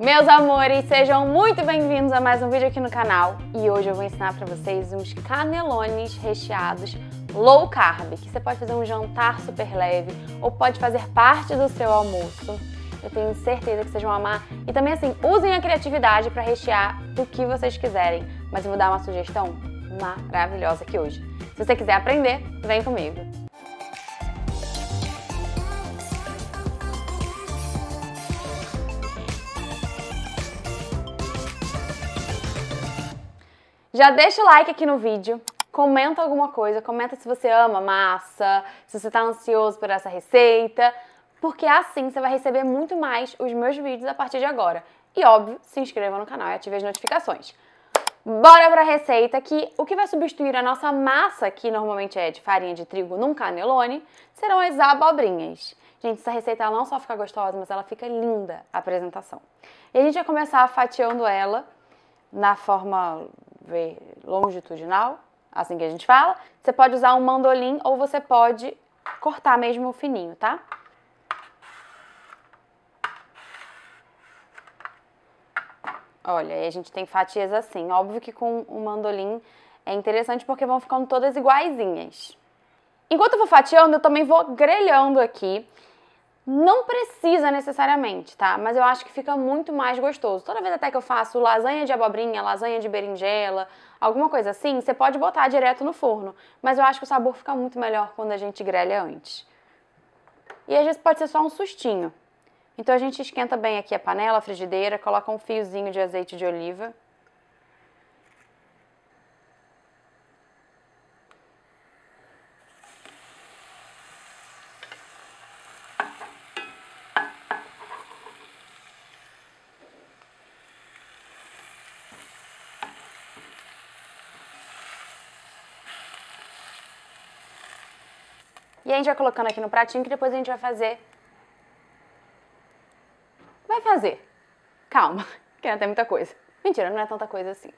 Meus amores, sejam muito bem-vindos a mais um vídeo aqui no canal e hoje eu vou ensinar para vocês uns canelones recheados low carb, que você pode fazer um jantar super leve ou pode fazer parte do seu almoço. Eu tenho certeza que vocês vão amar. E também assim, usem a criatividade para rechear o que vocês quiserem, mas eu vou dar uma sugestão maravilhosa aqui hoje. Se você quiser aprender, vem comigo. Já deixa o like aqui no vídeo, comenta alguma coisa, comenta se você ama massa, se você está ansioso por essa receita, porque assim você vai receber muito mais os meus vídeos a partir de agora. E óbvio, se inscreva no canal e ative as notificações. Bora pra receita que o que vai substituir a nossa massa, que normalmente é de farinha de trigo num canelone, serão as abobrinhas. Gente, essa receita não só fica gostosa, mas ela fica linda a apresentação. E a gente vai começar fatiando ela na forma ver longitudinal, assim que a gente fala. Você pode usar um mandolim ou você pode cortar mesmo fininho, tá? Olha, aí a gente tem fatias assim. Óbvio que com o um mandolim é interessante porque vão ficando todas iguaizinhas. Enquanto eu vou fatiando, eu também vou grelhando aqui não precisa necessariamente, tá? Mas eu acho que fica muito mais gostoso. Toda vez até que eu faço lasanha de abobrinha, lasanha de berinjela, alguma coisa assim, você pode botar direto no forno. Mas eu acho que o sabor fica muito melhor quando a gente grelha antes. E às vezes pode ser só um sustinho. Então a gente esquenta bem aqui a panela, a frigideira, coloca um fiozinho de azeite de oliva E a gente vai colocando aqui no pratinho que depois a gente vai fazer. Vai fazer. Calma, que não é tem muita coisa. Mentira, não é tanta coisa assim.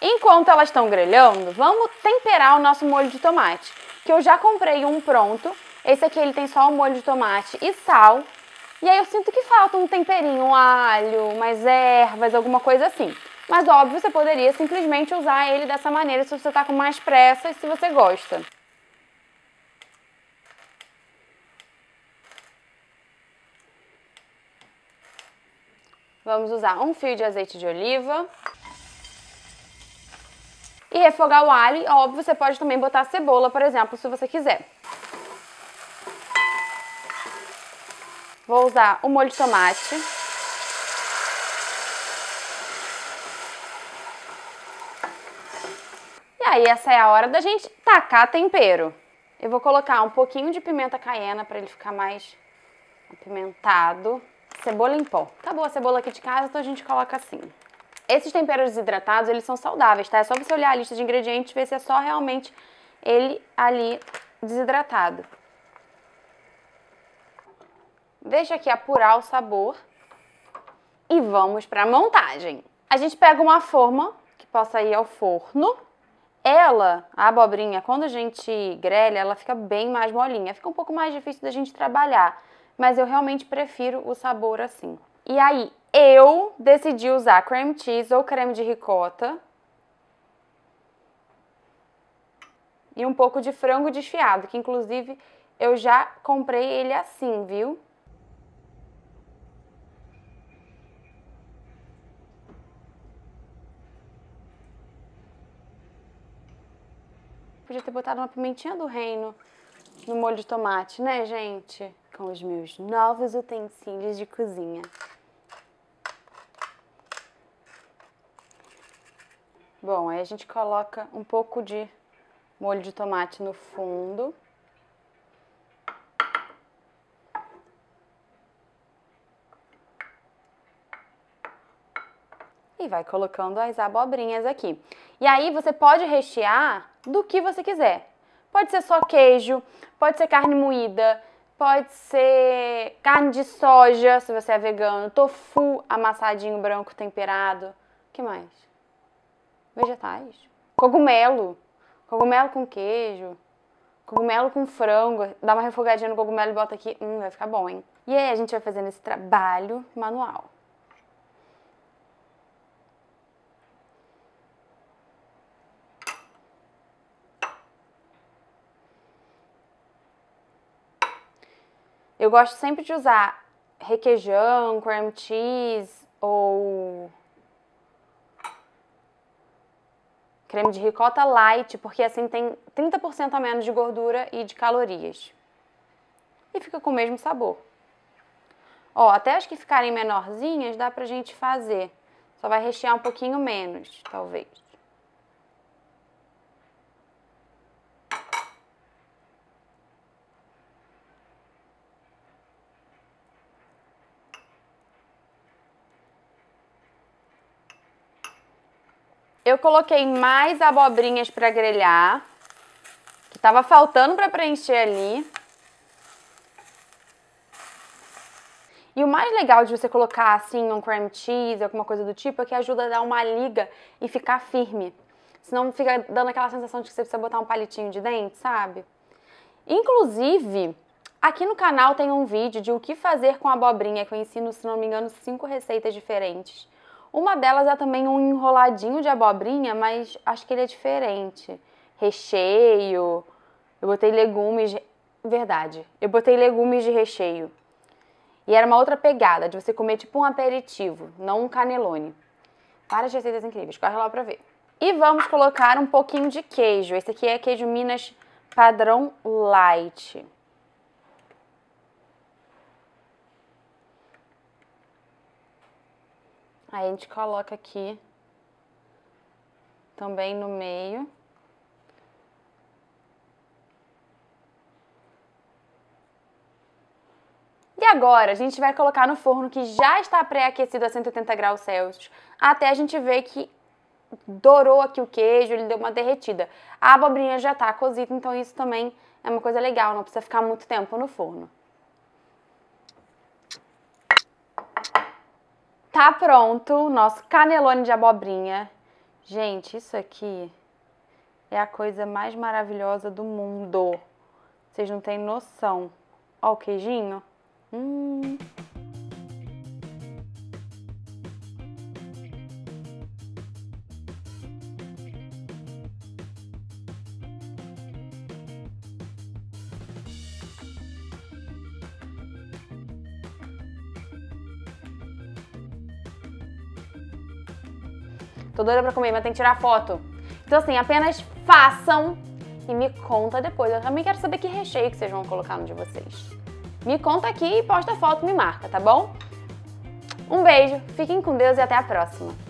Enquanto elas estão grelhando, vamos temperar o nosso molho de tomate, que eu já comprei um pronto. Esse aqui ele tem só o molho de tomate e sal, e aí eu sinto que falta um temperinho, um alho, mais ervas, alguma coisa assim. Mas óbvio, você poderia simplesmente usar ele dessa maneira se você está com mais pressa e se você gosta. Vamos usar um fio de azeite de oliva. E refogar o alho, óbvio, você pode também botar cebola, por exemplo, se você quiser. Vou usar o molho de tomate. E aí essa é a hora da gente tacar tempero. Eu vou colocar um pouquinho de pimenta caiena para ele ficar mais apimentado. Cebola em pó. Tá a cebola aqui de casa, então a gente coloca assim. Esses temperos desidratados, eles são saudáveis, tá? É só você olhar a lista de ingredientes e ver se é só realmente ele ali desidratado. Deixa aqui apurar o sabor e vamos para a montagem. A gente pega uma forma que possa ir ao forno. Ela, a abobrinha, quando a gente grelha, ela fica bem mais molinha. Fica um pouco mais difícil da gente trabalhar, mas eu realmente prefiro o sabor assim. E aí, eu decidi usar cream cheese ou creme de ricota. E um pouco de frango desfiado, que inclusive eu já comprei ele assim, viu? podia ter botado uma pimentinha do reino no molho de tomate, né, gente? Com os meus novos utensílios de cozinha. Bom, aí a gente coloca um pouco de molho de tomate no fundo. E vai colocando as abobrinhas aqui. E aí você pode rechear do que você quiser. Pode ser só queijo, pode ser carne moída, pode ser carne de soja, se você é vegano, tofu amassadinho branco temperado. que mais? Vegetais. Cogumelo. Cogumelo com queijo. Cogumelo com frango. Dá uma refogadinha no cogumelo e bota aqui. Hum, vai ficar bom, hein? E aí a gente vai fazendo esse trabalho manual. Eu gosto sempre de usar requeijão, cream cheese ou creme de ricota light, porque assim tem 30% a menos de gordura e de calorias. E fica com o mesmo sabor. Ó, até as que ficarem menorzinhas dá pra gente fazer. Só vai rechear um pouquinho menos, talvez. Eu coloquei mais abobrinhas para grelhar, que tava faltando para preencher ali. E o mais legal de você colocar assim um cream cheese, alguma coisa do tipo, é que ajuda a dar uma liga e ficar firme. Senão fica dando aquela sensação de que você precisa botar um palitinho de dente, sabe? Inclusive, aqui no canal tem um vídeo de o que fazer com abobrinha, que eu ensino, se não me engano, cinco receitas diferentes. Uma delas é também um enroladinho de abobrinha, mas acho que ele é diferente. Recheio. Eu botei legumes. Verdade. Eu botei legumes de recheio. E era uma outra pegada, de você comer tipo um aperitivo, não um canelone. Várias receitas incríveis, corre lá pra ver. E vamos colocar um pouquinho de queijo. Esse aqui é queijo Minas padrão light. Aí a gente coloca aqui também no meio. E agora a gente vai colocar no forno que já está pré-aquecido a 180 graus Celsius, até a gente ver que dourou aqui o queijo, ele deu uma derretida. A abobrinha já está cozida, então isso também é uma coisa legal, não precisa ficar muito tempo no forno. Tá pronto o nosso canelone de abobrinha. Gente, isso aqui é a coisa mais maravilhosa do mundo. Vocês não têm noção. Ó o queijinho. Hum... Tô doida pra comer, mas tem que tirar foto. Então, assim, apenas façam e me conta depois. Eu também quero saber que recheio que vocês vão colocar no de vocês. Me conta aqui e posta foto, me marca, tá bom? Um beijo, fiquem com Deus e até a próxima!